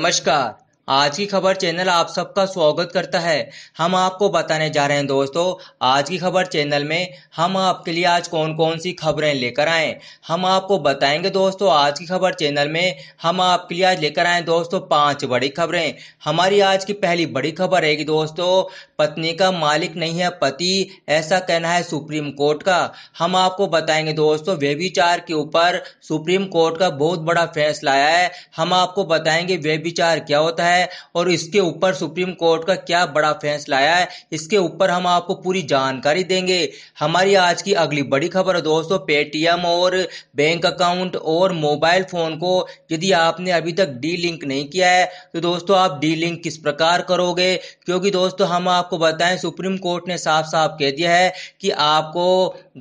नमस्कार आज की खबर चैनल आप सबका स्वागत करता है हम आपको बताने जा रहे हैं दोस्तों आज की खबर चैनल में हम आपके लिए आज कौन कौन सी खबरें लेकर आए हम आपको बताएंगे दोस्तों आज की खबर चैनल में हम आपके लिए आज लेकर आए दोस्तों पांच बड़ी खबरें हमारी आज की पहली बड़ी खबर है कि दोस्तों पत्नी का मालिक नहीं है पति ऐसा कहना है सुप्रीम कोर्ट का हम आपको बताएंगे दोस्तों विचार के ऊपर सुप्रीम कोर्ट का बहुत बड़ा फैसला आया है हम आपको बताएंगे विचार क्या होता है है और इसके ऊपर सुप्रीम कोर्ट का क्या बड़ा फैसला आया है इसके ऊपर हम आपको पूरी जानकारी देंगे हमारी आज की अगली बड़ी खबर है दोस्तों पेटीएम और बैंक अकाउंट और मोबाइल फ़ोन को यदि आपने अभी तक डी लिंक नहीं किया है तो दोस्तों आप डी लिंक किस प्रकार करोगे क्योंकि दोस्तों हम आपको बताएं सुप्रीम कोर्ट ने साफ साफ कह दिया है कि आपको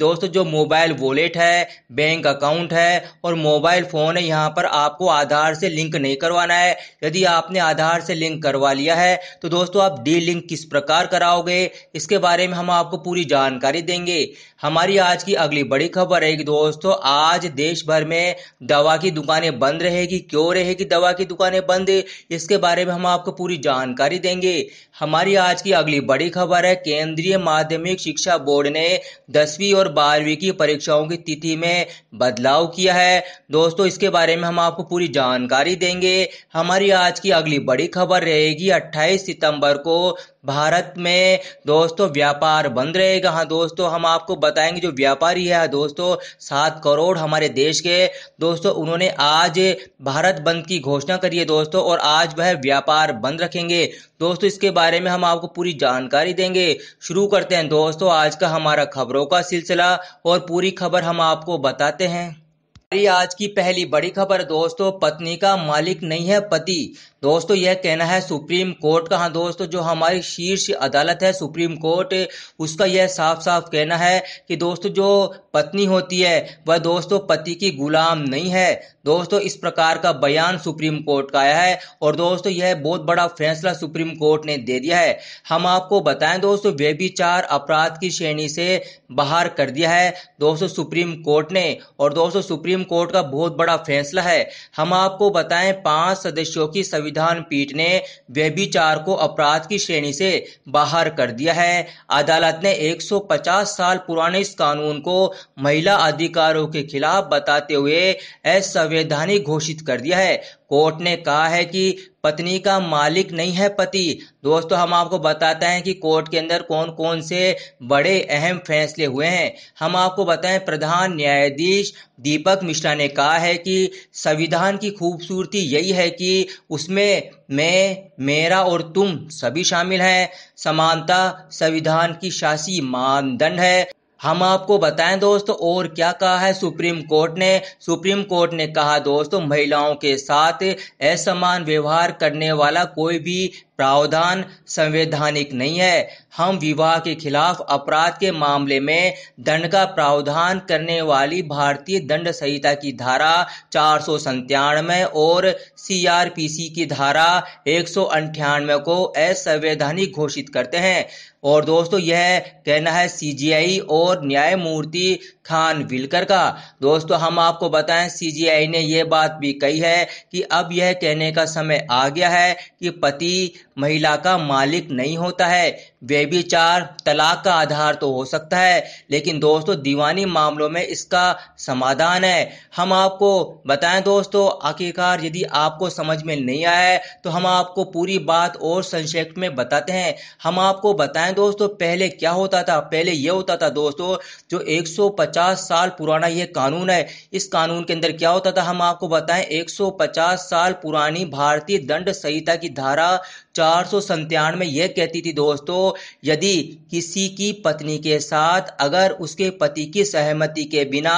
दोस्तों जो मोबाइल वॉलेट है बैंक अकाउंट है और मोबाइल फ़ोन है यहाँ पर आपको आधार से लिंक नहीं करवाना है यदि आपने आधार आधार से लिंक करवा लिया है तो दोस्तों आप डी लिंक किस प्रकार कराओगे इसके बारे में हम आपको पूरी जानकारी देंगे हमारी आज की अगली बड़ी खबर कि दोस्तों आज देश भर में दवा की दुकानें बंद रहेगी क्यों रहेगी दवा की दुकानें बंद इसके बारे में हम आपको पूरी जानकारी देंगे हमारी आज की अगली बड़ी खबर है केंद्रीय माध्यमिक शिक्षा बोर्ड ने दसवीं और बारहवीं की परीक्षाओं की तिथि में बदलाव किया है दोस्तों इसके बारे में हम आपको पूरी जानकारी देंगे हमारी आज की अगली बड़ी खबर रहेगी 28 सितंबर को भारत में दोस्तों व्यापार बंद रहेगा हाँ दोस्तों हम आपको बताएंगे जो व्यापारी है हाँ दोस्तों सात करोड़ हमारे देश के दोस्तों उन्होंने आज भारत बंद की घोषणा करी है दोस्तों और आज वह व्यापार बंद रखेंगे दोस्तों इसके बारे में हम आपको पूरी जानकारी देंगे शुरू करते हैं दोस्तों आज का हमारा खबरों का सिलसिला और पूरी खबर हम आपको बताते हैं आज की पहली बड़ी खबर दोस्तों पत्नी का मालिक नहीं है पति दोस्तों यह कहना है सुप्रीम कोर्ट का हाँ दोस्तों जो हमारी शीर्ष अदालत है सुप्रीम कोर्ट उसका यह साफ साफ कहना है कि दोस्तों जो पत्नी होती है वह दोस्तों पति की गुलाम नहीं है दोस्तों इस प्रकार का बयान सुप्रीम कोर्ट का आया है और दोस्तों यह बहुत बड़ा फैसला सुप्रीम कोर्ट ने दे दिया है हम आपको बताएं दोस्तों वे भी चार अपराध की श्रेणी से बाहर कर दिया है दोस्तों सुप्रीम कोर्ट ने और दोस्तों सुप्रीम कोर्ट का बहुत बड़ा फैसला है हम आपको बताएं पांच सदस्यों की सवि संविधान पीठ ने व्यभिचार को अपराध की श्रेणी से बाहर कर दिया है अदालत ने 150 साल पुराने इस कानून को महिला अधिकारों के खिलाफ बताते हुए असंवैधानिक घोषित कर दिया है कोर्ट ने कहा है कि पत्नी का मालिक नहीं है पति दोस्तों हम आपको बताते हैं कि कोर्ट के अंदर कौन कौन से बड़े अहम फैसले हुए हैं हम आपको बताएं प्रधान न्यायाधीश दीपक मिश्रा ने कहा है कि संविधान की खूबसूरती यही है कि उसमें मैं मेरा और तुम सभी शामिल हैं समानता संविधान की शासी मानदंड है हम आपको बताएं दोस्तों और क्या कहा है सुप्रीम कोर्ट ने सुप्रीम कोर्ट ने कहा दोस्तों महिलाओं के साथ असमान व्यवहार करने वाला कोई भी प्रावधान संवैधानिक नहीं है हम विवाह के खिलाफ अपराध के मामले में दंड का प्रावधान करने वाली भारतीय दंड संहिता की धारा चार सौ और सीआरपीसी की धारा एक को असंवैधानिक घोषित करते हैं और दोस्तों यह कहना है सीजीआई और न्यायमूर्ति खान विलकर का दोस्तों हम आपको बताएं सीजीआई ने यह बात भी कही है कि अब यह कहने का समय आ गया है कि पति महिला का मालिक नहीं होता है वे भी चार तलाक का आधार तो हो सकता है लेकिन दोस्तों दीवानी मामलों में इसका समाधान है हम आपको बताएं दोस्तों आखिरकार यदि आपको समझ में नहीं आया है तो हम आपको पूरी बात और संक्षेप में बताते हैं हम आपको बताएं दोस्तों पहले क्या होता था पहले यह होता था दोस्तों जो एक 150 साल पुराना यह कानून है इस कानून के अंदर क्या होता था हम आपको बताएं 150 साल पुरानी भारतीय दंड संहिता की धारा चार सौ संतानवे यह कहती थी दोस्तों यदि किसी की पत्नी के साथ अगर उसके पति की सहमति के बिना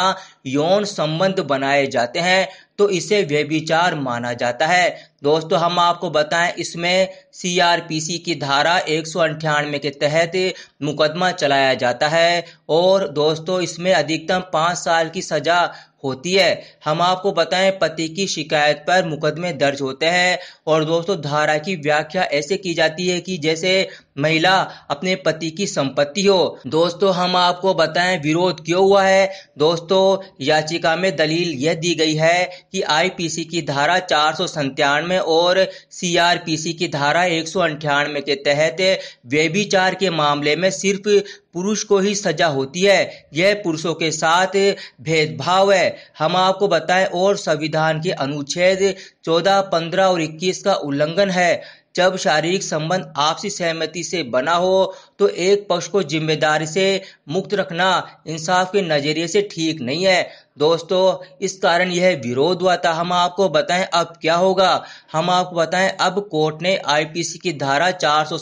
यौन संबंध बनाए जाते हैं तो इसे व्यभिचार माना जाता है दोस्तों हम आपको बताएं इसमें सीआरपीसी की धारा एक के तहत मुकदमा चलाया जाता है और दोस्तों इसमें अधिकतम पाँच साल की सजा होती है हम आपको बताएं पति की शिकायत पर मुकदमे दर्ज होते हैं और दोस्तों धारा की व्याख्या ऐसे की जाती है कि जैसे महिला अपने पति की संपत्ति हो दोस्तों हम आपको बताएं विरोध क्यों हुआ है दोस्तों याचिका में दलील यह दी गई है कि आईपीसी की धारा चार सौ और सीआरपीसी की धारा एक सौ अंठानवे के तहत व्यभिचार के मामले में सिर्फ पुरुष को ही सजा होती है यह पुरुषों के साथ भेदभाव है हम आपको बताएं और संविधान के अनुच्छेद चौदह पंद्रह और इक्कीस का उल्लंघन है जब शारीरिक संबंध आपसी सहमति से बना हो तो एक पक्ष को जिम्मेदारी से मुक्त रखना इंसाफ के नज़रिए से ठीक नहीं है दोस्तों इस कारण यह विरोध हुआ था हम आपको बताएं अब क्या होगा हम आपको बताएं अब कोर्ट ने आईपीसी की धारा चार सौ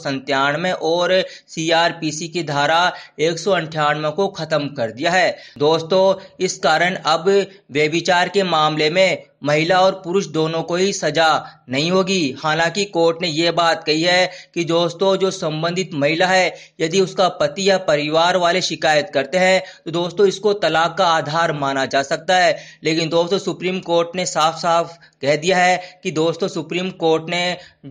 और सीआरपीसी की धारा एक सौ को खत्म कर दिया है दोस्तों इस कारण अब व्यभिचार के मामले में महिला और पुरुष दोनों को ही सजा नहीं होगी हालांकि कोर्ट ने यह बात कही है कि दोस्तों जो संबंधित महिला है यदि उसका पति या परिवार वाले शिकायत करते हैं तो दोस्तों इसको तलाक का आधार माना जाता जा सकता है लेकिन दोस्तों सुप्रीम कोर्ट ने साफ साफ कह दिया है कि दोस्तों सुप्रीम कोर्ट ने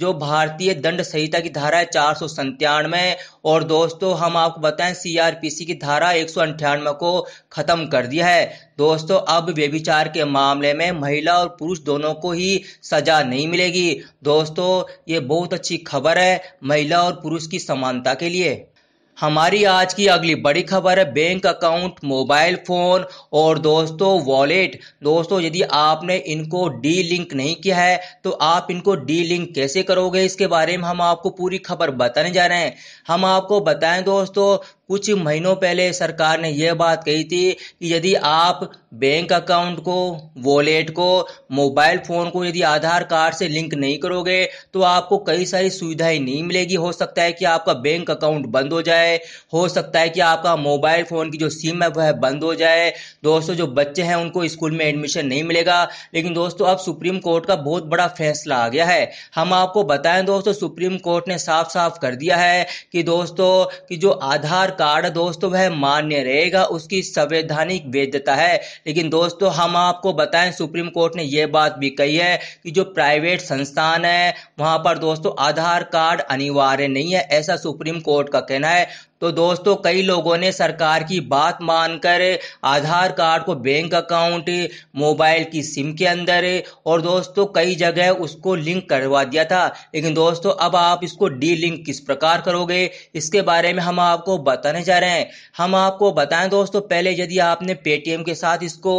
जो भारतीय दंड संहिता की धारा है चार सौ संतानवे और दोस्तों हम आपको बताएं सीआरपीसी की धारा एक सौ अंठानवे को खत्म कर दिया है दोस्तों अब व्यभिचार के मामले में महिला और पुरुष दोनों को ही सजा नहीं मिलेगी दोस्तों ये बहुत अच्छी खबर है महिला और पुरुष की समानता के लिए हमारी आज की अगली बड़ी खबर है बैंक अकाउंट मोबाइल फ़ोन और दोस्तों वॉलेट दोस्तों यदि आपने इनको डी लिंक नहीं किया है तो आप इनको डी लिंक कैसे करोगे इसके बारे में हम आपको पूरी खबर बताने जा रहे हैं हम आपको बताएं दोस्तों कुछ महीनों पहले सरकार ने यह बात कही थी कि यदि आप बैंक अकाउंट को वॉलेट को मोबाइल फ़ोन को यदि आधार कार्ड से लिंक नहीं करोगे तो आपको कई सारी सुविधाएं नहीं मिलेगी हो सकता है कि आपका बैंक अकाउंट बंद हो जाए हो सकता है कि आपका मोबाइल फ़ोन की जो सिम है वह बंद हो जाए दोस्तों जो बच्चे हैं उनको स्कूल में एडमिशन नहीं मिलेगा लेकिन दोस्तों अब सुप्रीम कोर्ट का बहुत बड़ा फैसला आ गया है हम आपको बताएं दोस्तों सुप्रीम कोर्ट ने साफ साफ कर दिया है कि दोस्तों की जो आधार कार्ड दोस्तों वह मान्य रहेगा उसकी संवैधानिक वैधता है लेकिन दोस्तों हम आपको बताएं सुप्रीम कोर्ट ने यह बात भी कही है कि जो प्राइवेट संस्थान है वहां पर दोस्तों आधार कार्ड अनिवार्य नहीं है ऐसा सुप्रीम कोर्ट का कहना है तो दोस्तों कई लोगों ने सरकार की बात मानकर आधार कार्ड को बैंक अकाउंट मोबाइल की सिम के अंदर और दोस्तों कई जगह उसको लिंक करवा दिया था लेकिन दोस्तों अब आप इसको डी लिंक किस प्रकार करोगे इसके बारे में हम आपको बताने जा रहे हैं हम आपको बताएं दोस्तों पहले यदि आपने पेटीएम के साथ इसको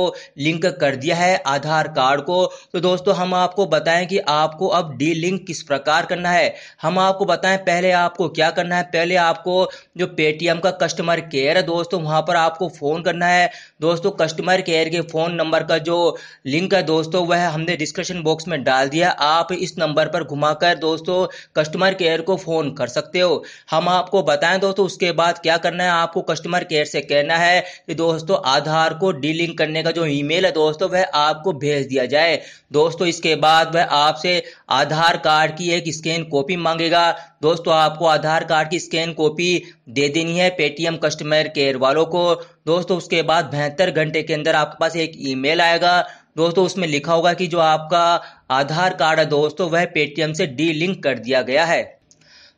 लिंक कर दिया है आधार कार्ड को तो दोस्तों हम आपको बताएं कि आपको अब डी लिंक किस प्रकार करना है हम आपको बताएं पहले आपको क्या करना है पहले आपको जो पेटीएम का कस्टमर केयर है दोस्तों वहां पर आपको फ़ोन करना है दोस्तों कस्टमर केयर के फ़ोन नंबर का जो लिंक है दोस्तों वह हमने डिस्क्रिप्शन बॉक्स में डाल दिया आप इस नंबर पर घुमाकर दोस्तों कस्टमर केयर को फ़ोन कर सकते हो हम आपको बताएं दोस्तों उसके बाद क्या करना है आपको कस्टमर केयर से कहना है कि दोस्तों आधार को डीलिंक करने का जो ईमेल है दोस्तों वह आपको भेज दिया जाए दोस्तों इसके बाद वह आपसे आधार कार्ड की एक स्कैन कॉपी मांगेगा दोस्तों आपको आधार कार्ड की स्कैन कॉपी दे देनी है पेटीएम कस्टमर केयर वालों को दोस्तों उसके बाद बहत्तर घंटे के अंदर आपके पास एक ईमेल आएगा दोस्तों उसमें लिखा होगा कि जो आपका आधार कार्ड है दोस्तों वह पेटीएम से डी लिंक कर दिया गया है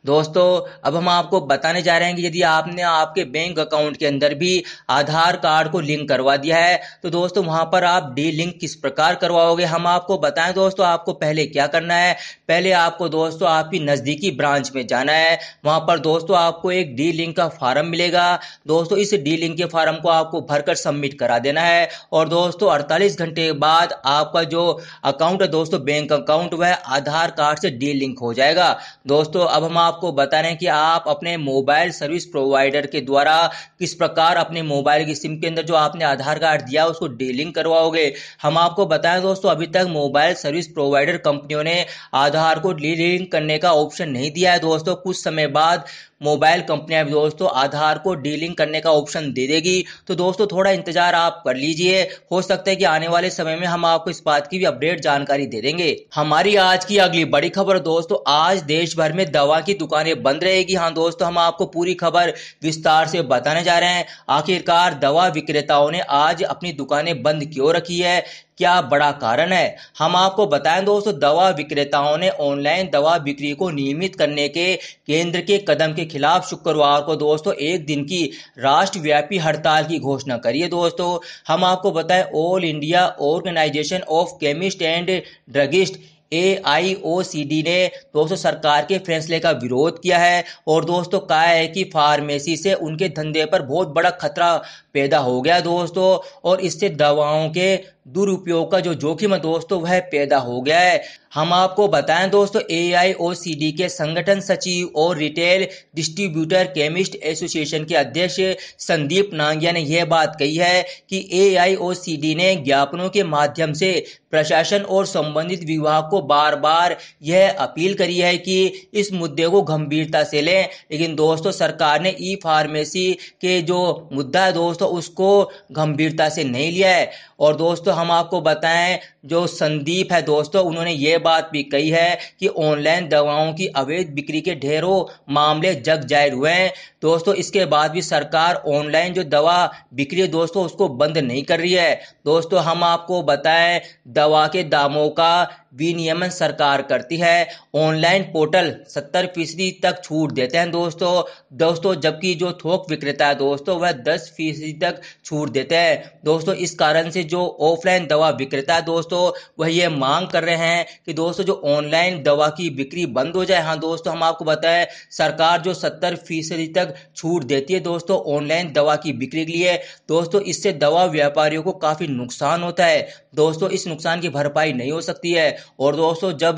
दोस्तों अब हम आपको बताने जा रहे हैं कि यदि आपने आपके बैंक अकाउंट के अंदर भी आधार कार्ड को लिंक करवा दिया है तो दोस्तों वहां पर आप डी लिंक किस प्रकार करवाओगे हम आपको बताएं दोस्तों आपको पहले क्या करना है पहले आपको दोस्तों आपकी नज़दीकी ब्रांच में जाना है वहां पर दोस्तों आपको एक डी लिंक का फार्म मिलेगा दोस्तों इस डी लिंक के फार्म को आपको भरकर सबमिट करा देना है और दोस्तों अड़तालीस घंटे के बाद आपका जो अकाउंट है दोस्तों बैंक अकाउंट वह आधार कार्ड से डी लिंक हो जाएगा दोस्तों अब हम आप आपको बता रहे हैं कि आप अपने मोबाइल सर्विस प्रोवाइडर के द्वारा किस प्रकार अपने मोबाइल की सिम के अंदर जो आपने आधार कार्ड दिया उसको डीलिंग करवाओगे हम आपको बताएं दोस्तों अभी तक मोबाइल सर्विस प्रोवाइडर कंपनियों ने आधार को डीलिंग करने का ऑप्शन नहीं दिया है दोस्तों कुछ समय बाद मोबाइल कंपनियां भी दोस्तों आधार को डीलिंग करने का ऑप्शन दे देगी तो दोस्तों थोड़ा इंतजार आप कर लीजिए हो सकता है कि आने वाले समय में हम आपको इस बात की भी अपडेट जानकारी दे देंगे हमारी आज की अगली बड़ी खबर दोस्तों आज देश भर में दवा की दुकानें बंद रहेगी हाँ दोस्तों हम आपको पूरी खबर विस्तार से बताने जा रहे हैं आखिरकार दवा विक्रेताओं ने आज अपनी दुकानें बंद क्यों रखी है क्या बड़ा कारण है हम आपको बताएं दोस्तों दवा विक्रेताओं ने ऑनलाइन दवा बिक्री को नियमित करने के केंद्र के कदम के खिलाफ शुक्रवार को दोस्तों एक दिन की राष्ट्रव्यापी हड़ताल की घोषणा करी है दोस्तों हम आपको बताएं all India organisation of chemist and druggist A I O C D ने दोस्तों सरकार के फैसले का विरोध किया है और दोस्तों कहा है कि फार्मेसी से उनके धंधे पर बहुत बड़ा खतरा पैदा हो गया दोस्तों और इससे दवाओं के दुरुपयोग का जो जोखिम है दोस्तों वह पैदा हो गया है हम आपको बताएं दोस्तों ए आई ओ सी डी के संगठन सचिव और रिटेल डिस्ट्रीब्यूटर केमिस्ट एसोसिएशन के अध्यक्ष संदीप नांगिया ने यह बात कही है कि ए आई ओ सी डी ने ज्ञापनों के माध्यम से प्रशासन और संबंधित विभाग को बार बार यह अपील करी है कि इस मुद्दे को गंभीरता से लें लेकिन दोस्तों सरकार ने ई फार्मेसी के जो मुद्दा है दोस्तों उसको गंभीरता से नहीं लिया है और दोस्तों हम आपको बताएं जो संदीप है दोस्तों उन्होंने ये बात भी कही है कि ऑनलाइन दवाओं की अवैध बिक्री के ढेरों मामले जग जाहिर हुए हैं दोस्तों इसके बाद भी सरकार ऑनलाइन जो दवा बिक्री है दोस्तों उसको बंद नहीं कर रही है दोस्तों हम आपको बताएं दवा के दामों का विनियमन सरकार करती है ऑनलाइन पोर्टल सत्तर फीसदी तक छूट देते हैं दोस्तों दोस्तों जबकि जो थोक विक्रेता है दोस्तों वह दस फीसदी तक छूट देते हैं दोस्तों इस कारण से जो ऑफलाइन दवा विक्रेता है दोस्तों दोस्तों वह ये मांग कर रहे हैं कि दोस्तों जो ऑनलाइन दवा की बिक्री बंद हो जाए हाँ दोस्तों हम आपको बताएं सरकार जो सत्तर फीसदी तक छूट देती है दोस्तों ऑनलाइन दवा की बिक्री के लिए दोस्तों इससे दवा व्यापारियों को काफ़ी नुकसान होता है दोस्तों इस नुकसान की भरपाई नहीं हो सकती है और दोस्तों जब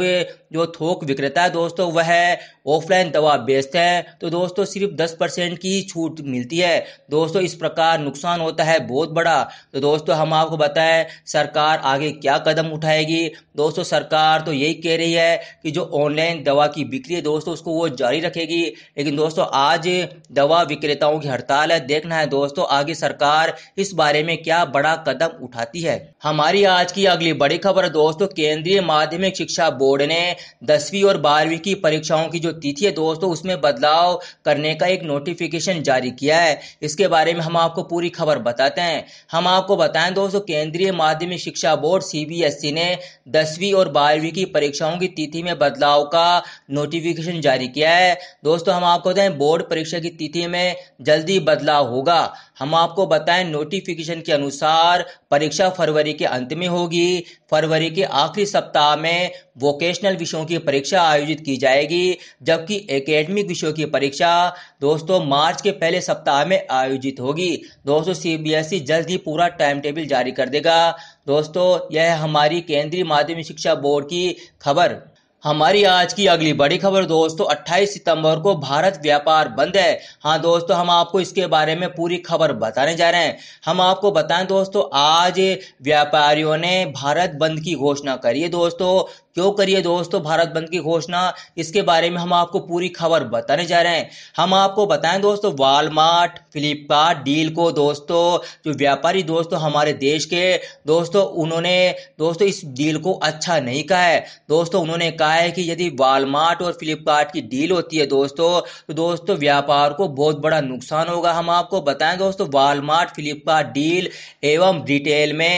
जो थोक विक्रेता है दोस्तों वह ऑफलाइन दवा बेचते हैं तो दोस्तों सिर्फ दस परसेंट की छूट मिलती है दोस्तों इस प्रकार नुकसान होता है बहुत बड़ा तो दोस्तों हम आपको बताएं सरकार आगे क्या कदम उठाएगी दोस्तों सरकार तो यही कह रही है कि जो ऑनलाइन दवा की बिक्री है दोस्तों उसको वो जारी रखेगी लेकिन दोस्तों आज दवा विक्रेताओं की हड़ताल है देखना है दोस्तों आगे सरकार इस बारे में क्या बड़ा कदम उठाती है हमारी हमारी आज की अगली बड़ी खबर दोस्तों केंद्रीय माध्यमिक शिक्षा बोर्ड ने दसवीं और बारहवीं की परीक्षाओं की जो तिथि है दोस्तों उसमें बदलाव करने का एक नोटिफिकेशन जारी किया है इसके बारे में हम आपको पूरी खबर बताते हैं हम आपको बताएं दोस्तों केंद्रीय माध्यमिक शिक्षा बोर्ड सीबीएसई e ने दसवीं और बारहवीं की परीक्षाओं की तिथि में बदलाव का नोटिफिकेशन जारी किया है दोस्तों हम आपको बताएं बोर्ड परीक्षा की तिथि में जल्दी बदलाव होगा हम आपको बताएं नोटिफिकेशन के अनुसार परीक्षा फरवरी के अंत में होगी फरवरी के आखिरी सप्ताह में वोकेशनल विषयों की परीक्षा आयोजित की जाएगी जबकि एकेडमिक विषयों की परीक्षा दोस्तों मार्च के पहले सप्ताह में आयोजित होगी दोस्तों सीबीएसई e जल्द ही पूरा टाइम टेबल जारी कर देगा दोस्तों यह हमारी केंद्रीय माध्यमिक शिक्षा बोर्ड की खबर हमारी आज की अगली बड़ी खबर दोस्तों 28 सितंबर को भारत व्यापार बंद है हाँ दोस्तों हम आपको इसके बारे में पूरी खबर बताने जा रहे हैं हम आपको बताएं दोस्तों आज व्यापारियों ने भारत बंद की घोषणा करी है दोस्तों क्यों करिए दोस्तों भारत बंद की घोषणा इसके बारे में हम आपको पूरी खबर बताने जा रहे हैं हम आपको बताएं दोस्तों वालमार्ट फ्लिपकार्ट डील को दोस्तों जो व्यापारी दोस्तों हमारे देश के दोस्तों उन्होंने दोस्तों इस डील को अच्छा नहीं कहा है दोस्तों उन्होंने कहा है कि यदि वालमार्ट और फ्लिपकार्ट की डील होती है दोस्तों तो दोस्तों व्यापार को बहुत बड़ा नुकसान होगा हम आपको बताएं दोस्तों वालमार्ट फ्लिपकार्ट डील एवं रिटेल में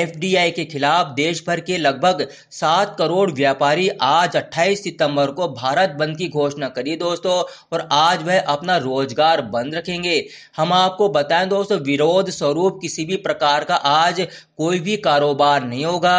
एफ के खिलाफ देश भर के लगभग सात करोड़ करोड़ व्यापारी आज 28 सितंबर को भारत बंद की घोषणा करी दोस्तों और आज वह अपना रोजगार बंद रखेंगे हम आपको बताएं दोस्तों विरोध स्वरूप किसी भी प्रकार का आज कोई भी कारोबार नहीं होगा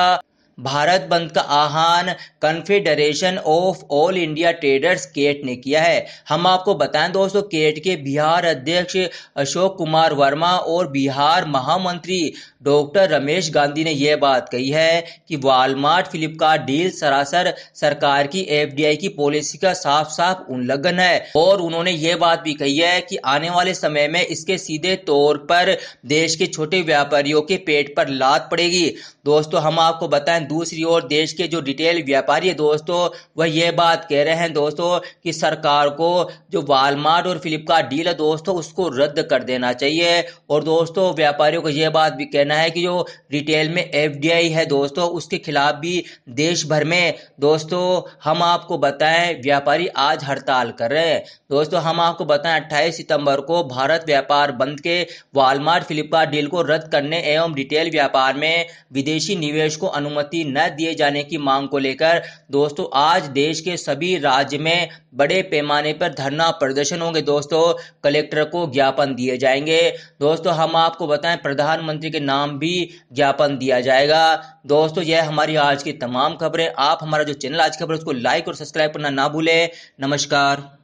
भारत बंद का आह्वान confederation of all India traders CAIT ने किया है हम आपको बताएं दोस्तों केट के बिहार अध्यक्ष अशोक कुमार वर्मा और बिहार महामंत्री डॉक्टर रमेश गांधी ने यह बात कही है कि वालमार्ट फ्लिपकार्ट डील सरासर सरकार की एफडीआई की पॉलिसी का साफ साफ उल्लंघन है और उन्होंने ये बात भी कही है कि आने वाले समय में इसके सीधे तौर पर देश के छोटे व्यापारियों के पेट पर लात पड़ेगी दोस्तों हम आपको बताएं दूसरी ओर देश के जो रिटेल व्यापारी है दोस्तों वह यह बात कह रहे हैं दोस्तों कि सरकार को जो वालमार्ट और फ्लिपकार्ट डील है दोस्तों उसको रद्द कर देना चाहिए और दोस्तों व्यापारियों को यह बात भी कहना है कि जो रिटेल में एफ है दोस्तों उसके खिलाफ भी देश भर में दोस्तों हम आपको बताएं व्यापारी आज हड़ताल कर रहे हैं दोस्तों हम आपको बताएं 28 सितंबर को भारत व्यापार बंद के वालमार्ट फ्लिपकार्ट डील को रद्द करने एवं रिटेल व्यापार में विदेशी निवेश को अनुमति अनुमति न दिए जाने की मांग को लेकर दोस्तों आज देश के सभी राज्य में बड़े पैमाने पर धरना प्रदर्शन होंगे दोस्तों कलेक्टर को ज्ञापन दिए जाएंगे दोस्तों हम आपको बताएं प्रधानमंत्री के नाम भी ज्ञापन दिया जाएगा दोस्तों यह हमारी आज की तमाम खबरें आप हमारा जो चैनल आज खबर उसको लाइक और सब्सक्राइब करना ना भूलें नमस्कार